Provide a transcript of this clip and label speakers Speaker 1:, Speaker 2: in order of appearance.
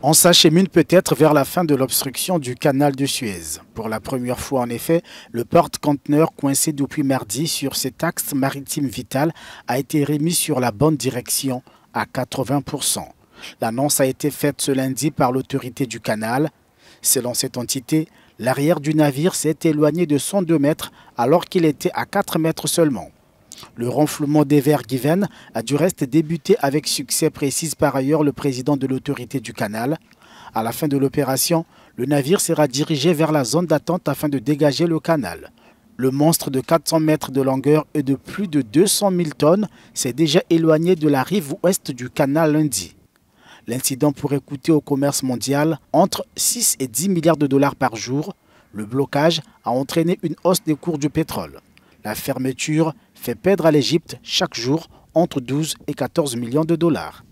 Speaker 1: On s'achemine peut-être vers la fin de l'obstruction du canal de Suez. Pour la première fois en effet, le porte-conteneur coincé depuis mardi sur cet axe maritime vital a été remis sur la bonne direction à 80%. L'annonce a été faite ce lundi par l'autorité du canal. Selon cette entité, l'arrière du navire s'est éloigné de 102 mètres alors qu'il était à 4 mètres seulement. Le renflement des verres Given a du reste débuté avec succès, précise par ailleurs le président de l'autorité du canal. À la fin de l'opération, le navire sera dirigé vers la zone d'attente afin de dégager le canal. Le monstre de 400 mètres de longueur et de plus de 200 000 tonnes s'est déjà éloigné de la rive ouest du canal lundi. L'incident pourrait coûter au commerce mondial entre 6 et 10 milliards de dollars par jour. Le blocage a entraîné une hausse des cours du pétrole. La fermeture fait perdre à l'Égypte chaque jour entre 12 et 14 millions de dollars.